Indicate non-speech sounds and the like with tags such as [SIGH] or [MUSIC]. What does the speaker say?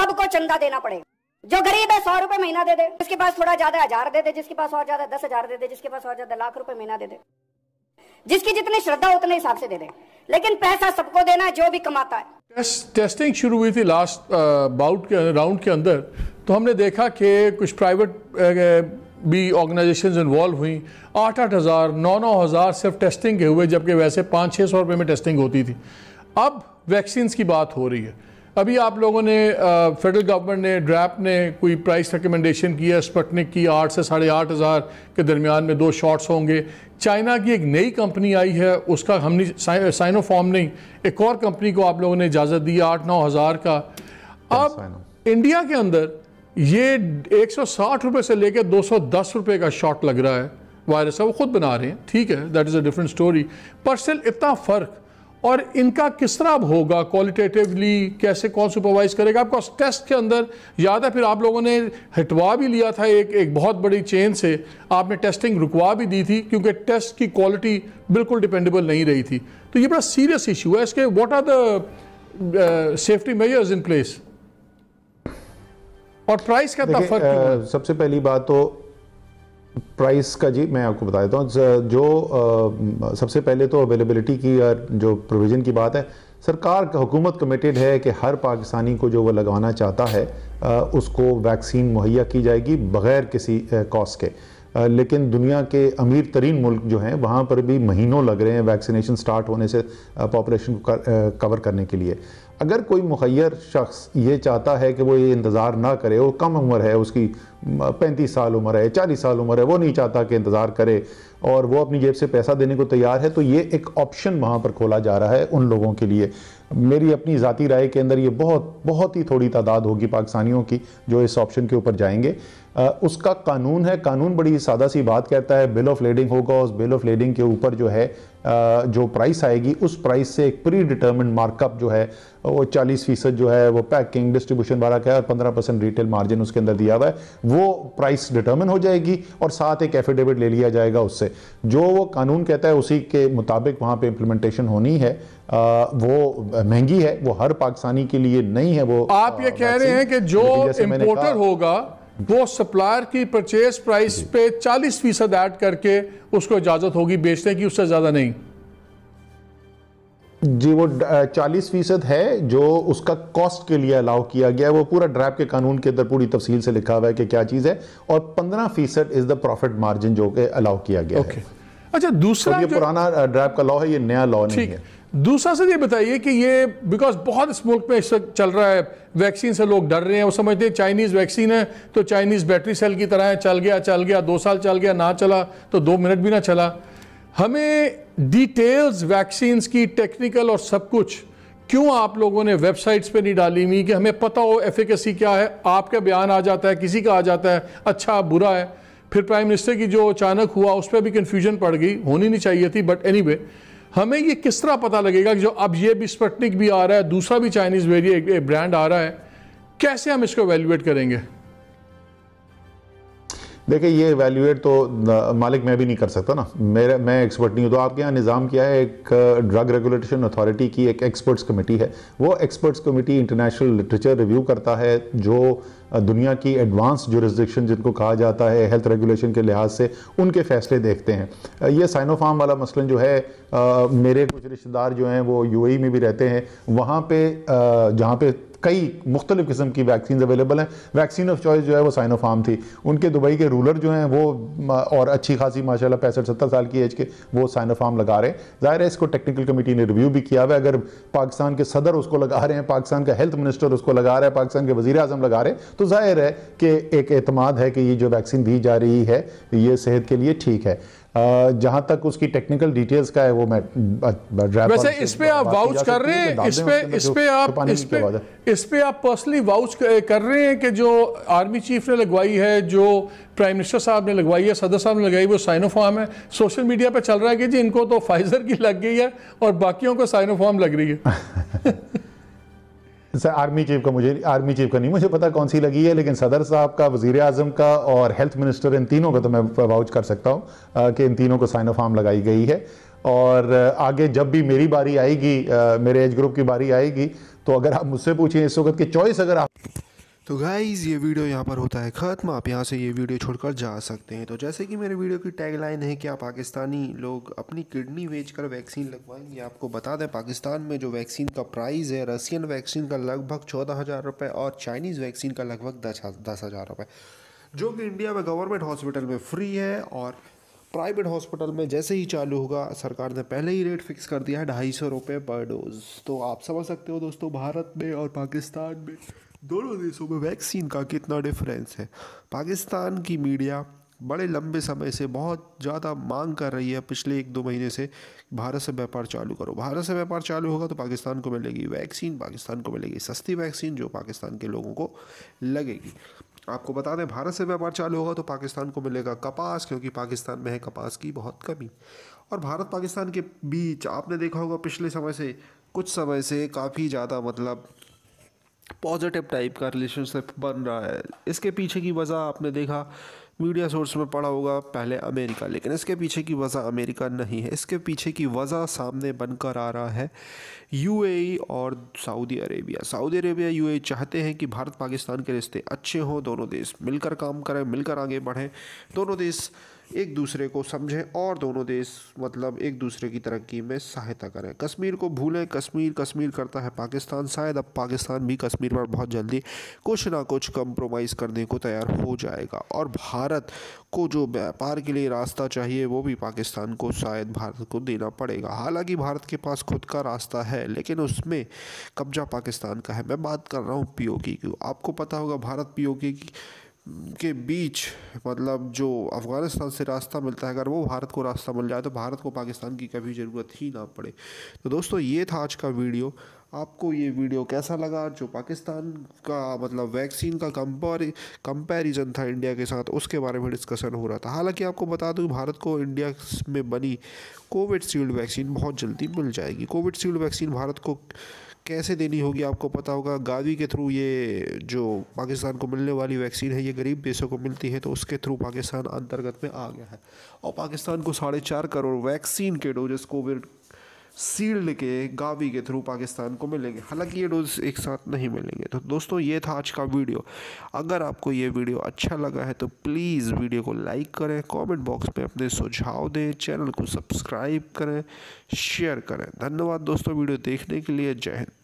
सबको चंदा देना पड़ेगा जो गरीब है सौ रुपए महीना दे दे जिसके पास थोड़ा ज्यादा हजार दे दे जिसके पास और ज्यादा दस हजार दे दे जिसके पास और ज्यादा लाख रुपए महीना दे दे जिसकी जितनी श्रद्धा उतने हिसाब से दे दे लेकिन पैसा सबको देना है जो भी कमाता है टेस्ट, टेस्टिंग शुरू हुई थी लास्ट बाउट uh, के राउंड के अंदर तो हमने देखा कि कुछ प्राइवेट uh, uh, भी ऑर्गेनाइजेशंस इन्वॉल्व हुई आठ आठ हज़ार नौ नौ हज़ार सिर्फ टेस्टिंग के हुए जबकि वैसे पाँच छः सौ रुपये में टेस्टिंग होती थी अब वैक्सीन्स की बात हो रही है अभी आप लोगों ने फेडरल गवर्नमेंट ने ड्रैप ने कोई प्राइस रिकमेंडेशन की है स्पटनिक की आठ से साढ़े आठ हज़ार के दरमियान में दो शॉट्स होंगे चाइना की एक नई कंपनी आई है उसका हमने साइनोफॉर्म नहीं एक और कंपनी को आप लोगों ने इजाज़त दी आठ नौ हज़ार का अब इंडिया के अंदर ये एक सौ साठ रुपये से लेकर दो सौ दस रुपये का शॉट लग रहा है वायरस है वो खुद बना रहे हैं ठीक है that is a different story पर स्टिल इतना फ़र्क और इनका किस तरह होगा क्वालिटेटिवली कैसे कौन सुपरवाइज करेगा आपको टेस्ट के अंदर याद है फिर आप लोगों ने हटवा भी लिया था एक एक बहुत बड़ी चेन से आपने टेस्टिंग रुकवा भी दी थी क्योंकि टेस्ट की क्वालिटी बिल्कुल डिपेंडेबल नहीं रही थी तो ये बड़ा सीरियस इशू है इसके what are the safety measures in place और प्राइस का फर्क सबसे पहली बात तो प्राइस का जी मैं आपको बता देता हूँ जो आ, सबसे पहले तो अवेलेबिलिटी की और जो प्रोविज़न की बात है सरकार हुकूमत कमेटेड है कि हर पाकिस्तानी को जो वो लगवाना चाहता है आ, उसको वैक्सीन मुहैया की जाएगी बग़ैर किसी कॉस्ट के आ, लेकिन दुनिया के अमीर तरीन मुल्क जो हैं वहाँ पर भी महीनों लग रहे हैं वैक्सीनेशन स्टार्ट होने से पॉपुलेशन को कर, कवर करने के लिए अगर कोई मुखैर शख्स ये चाहता है कि वो ये इंतज़ार ना करे वो कम उम्र है उसकी पैंतीस साल उम्र है चालीस साल उम्र है वो नहीं चाहता कि इंतज़ार करे और वो अपनी जेब से पैसा देने को तैयार है तो ये एक ऑप्शन वहाँ पर खोला जा रहा है उन लोगों के लिए मेरी अपनी ज़ाती राय के अंदर ये बहुत बहुत ही थोड़ी तादाद होगी पाकिस्तानियों की जो इस ऑप्शन के ऊपर जाएंगे आ, उसका कानून है कानून बड़ी सादा सी बात कहता है बिल ऑफ लेडिंग होगा उस बिल ऑफ लेडिंग के ऊपर जो है जो प्राइस आएगी उस प्राइस से एक प्री डिटर्मिन मार्कअप जो है वो 40 फीसद जो है वो पैकिंग डिस्ट्रीब्यूशन वाला का है और 15 परसेंट रिटेल मार्जिन उसके अंदर दिया हुआ है वो प्राइस डिटर्मिन हो जाएगी और साथ एक एफिडेविट ले लिया जाएगा उससे जो वो कानून कहता है उसी के मुताबिक वहाँ पे इम्प्लीमेंटेशन होनी है आ, वो महंगी है वो हर पाकिस्तानी के लिए नहीं है वो आप ये कह रहे हैं कि जो इम्पोर्टर होगा वो सप्लायर की परचेज प्राइस पे 40 फीसद ऐड करके उसको इजाज़त होगी बेचने की उससे ज़्यादा नहीं जी वो 40 फीसद है जो उसका कॉस्ट के लिए अलाउ किया गया है वो पूरा ड्राइव के कानून के अंदर पूरी तफसील से लिखा हुआ है कि क्या चीज़ है और 15 फीसद इज़ द प्रॉफिट मार्जिन जो अलाउ किया गया okay. है अच्छा दूसरा तो ये पुराना ड्राइव का लॉ है ये नया लॉ नहीं है दूसरा सर ये बताइए कि ये बिकॉज बहुत इस मुल्क में इस वक्त चल रहा है वैक्सीन से लोग डर रहे हैं वो समझते हैं चाइनीज़ वैक्सीन है तो चाइनीज़ बैटरी सेल की तरह है चल गया चल गया दो साल चल गया ना चला तो दो मिनट भी ना चला हमें डिटेल्स वैक्सीन की टेक्निकल और सब कुछ क्यों आप लोगों ने वेबसाइट्स पे नहीं डाली हुई कि हमें पता हो एफिकेसी क्या है आपका बयान आ जाता है किसी का आ जाता है अच्छा बुरा है फिर प्राइम मिनिस्टर की जो अचानक हुआ उस पर भी कन्फ्यूजन पड़ गई होनी नहीं चाहिए थी बट एनी anyway, हमें ये किस तरह पता लगेगा कि जो अब ये भी स्पटनिक भी आ रहा है दूसरा भी चाइनीज़ वेरिए ब्रांड आ रहा है कैसे हम इसको वैल्यूएट करेंगे देखिए ये एवेल्यूएट तो मालिक मैं भी नहीं कर सकता ना मेरे मैं एक्सपर्ट नहीं हूँ तो आपके यहाँ निज़ाम क्या है एक ड्रग रेगुलेशन अथॉरिटी की एक एक्सपर्ट्स कमेटी है वो experts committee international literature review करता है जो दुनिया की एडवांस जुरिस्डिक्शन जिनको कहा जाता है हेल्थ रेगुलेशन के लिहाज से उनके फैसले देखते हैं ये साइनोफार्म वाला मसलन जो है आ, मेरे कुछ रिश्तेदार जो हैं वो यूएई e में भी रहते हैं वहाँ पे जहाँ पे कई मुख्तलिफ किस्म की वैक्सीन अवेलेबल हैं वैक्सीन ऑफ चॉइस जो है वो साइनोफार्म थी उनके दुबई के रूलर जो हैं वो और अच्छी खासी माशा पैंसठ सत्तर साल की एज के वो साइनोफार्म लगा रहे हैं ज़ाहिर है इसको टेक्निकल कमेटी ने रिव्यू भी किया हुआ अगर पाकिस्तान के सदर उसको लगा रहे हैं पाकिस्तान का हेल्थ मिनिस्टर उसको लगा रहा है पाकिस्तान के वजी अजम लगा रहे हैं तो ज़ाहिर है कि एक अतमाद है कि ये जो वैक्सीन दी जा रही है ये सेहत के लिए ठीक है जहां तक उसकी टेक्निकल डिटेल्स का है वो मैं वैसे इस पे आप वाउच कर रहे हैं इस पे तो इस पे आप इस पे इस पे आप पर्सनली वाउच कर रहे हैं कि जो आर्मी चीफ ने लगवाई है जो प्राइम मिनिस्टर साहब ने लगवाई है सदर साहब ने लगाई वो साइनोफार्म है सोशल मीडिया पे चल रहा है कि जी इनको तो फाइजर [LAUGHS] की लग गई है और बाकियों को साइनोफार्म लग रही है [LAUGHS] सर आर्मी चीफ का मुझे आर्मी चीफ का नहीं मुझे पता कौन सी लगी है लेकिन सदर साहब का वजीर अजम का और हेल्थ मिनिस्टर इन तीनों का तो मैं वाउच कर सकता हूँ कि इन तीनों को साइन ऑफ आर्म लगाई गई है और आगे जब भी मेरी बारी आएगी मेरे एज ग्रुप की बारी आएगी तो अगर आप मुझसे पूछें इस वक्त की चॉइस अगर आप तो गाइज़ ये वीडियो यहाँ पर होता है ख़त्म आप यहाँ से ये वीडियो छोड़कर जा सकते हैं तो जैसे कि मेरे वीडियो की टैगलाइन है कि आप पाकिस्तानी लोग अपनी किडनी बेचकर वैक्सीन लगवाएंगे आपको बता दें पाकिस्तान में जो वैक्सीन का प्राइस है रसियन वैक्सीन का लगभग चौदह हज़ार रुपये और चाइनीज़ वैक्सीन का लगभग दस दस हज़ार रुपये जो कि इंडिया में गवर्नमेंट हॉस्पिटल में फ्री है और प्राइवेट हॉस्पिटल में जैसे ही चालू होगा सरकार ने पहले ही रेट फिक्स कर दिया है ढाई सौ रुपये पर डोज़ तो आप समझ सकते हो दोस्तों भारत में और पाकिस्तान में दोनों देशों में वैक्सीन का कितना डिफरेंस है पाकिस्तान की मीडिया बड़े लंबे समय से बहुत ज़्यादा मांग कर रही है पिछले एक दो महीने से भारत से व्यापार चालू करो भारत से व्यापार चालू होगा तो पाकिस्तान को मिलेगी वैक्सीन पाकिस्तान को मिलेगी सस्ती वैक्सीन जो पाकिस्तान के लोगों को लगेगी आपको बता दें भारत से व्यापार चालू होगा तो पाकिस्तान को मिलेगा कपास क्योंकि पाकिस्तान में है कपास की बहुत कमी और भारत पाकिस्तान के बीच आपने देखा होगा पिछले समय से कुछ समय से काफ़ी ज़्यादा मतलब पॉजिटिव टाइप का रिलेशनशिप बन रहा है इसके पीछे की वजह आपने देखा मीडिया सोर्स में पढ़ा होगा पहले अमेरिका लेकिन इसके पीछे की वजह अमेरिका नहीं है इसके पीछे की वजह सामने बनकर आ रहा है यूएई e और Saudi Arabia Saudi Arabia UAE चाहते हैं कि भारत पाकिस्तान के रिश्ते अच्छे हों दोनों देश मिलकर काम करें मिलकर आगे बढ़ें दोनों देश एक दूसरे को समझें और दोनों देश मतलब एक दूसरे की तरक्की में सहायता करें कश्मीर को भूलें कश्मीर कश्मीर करता है पाकिस्तान शायद अब पाकिस्तान भी कश्मीर पर बहुत जल्दी कुछ ना कुछ कंप्रोमाइज़ करने को तैयार हो जाएगा और भारत को जो व्यापार के लिए रास्ता चाहिए वो भी पाकिस्तान को शायद भारत को देना पड़ेगा हालांकि भारत के पास खुद का रास्ता है लेकिन उसमें कब्जा पाकिस्तान का है मैं बात कर रहा हूँ पीओके की आपको पता होगा भारत पीओके की के बीच मतलब जो अफ़गानिस्तान से रास्ता मिलता है अगर वो भारत को रास्ता मिल जाए तो भारत को पाकिस्तान की कभी ज़रूरत ही ना पड़े तो दोस्तों ये था आज का वीडियो आपको ये वीडियो कैसा लगा जो पाकिस्तान का मतलब वैक्सीन का कंपेर कंपेरिजन था इंडिया के साथ उसके बारे में डिस्कशन हो रहा था हालांकि आपको बता दूं भारत को इंडिया में बनी कोविड कोविडशील्ड वैक्सीन बहुत जल्दी मिल जाएगी कोविड कोविडशील्ड वैक्सीन भारत को कैसे देनी होगी आपको पता होगा गावी के थ्रू ये जो पाकिस्तान को मिलने वाली वैक्सीन है ये गरीब देशों को मिलती है तो उसके थ्रू पाकिस्तान अंतर्गत में आ गया है और पाकिस्तान को साढ़े चार करोड़ वैक्सीन के डोजेस कोविड सील्ड के गावी के थ्रू पाकिस्तान को मिलेंगे हालांकि ये डोज एक साथ नहीं मिलेंगे तो दोस्तों ये था आज का वीडियो अगर आपको ये वीडियो अच्छा लगा है तो प्लीज़ वीडियो को लाइक करें कमेंट बॉक्स में अपने सुझाव दें चैनल को सब्सक्राइब करें शेयर करें धन्यवाद दोस्तों वीडियो देखने के लिए जय हिंद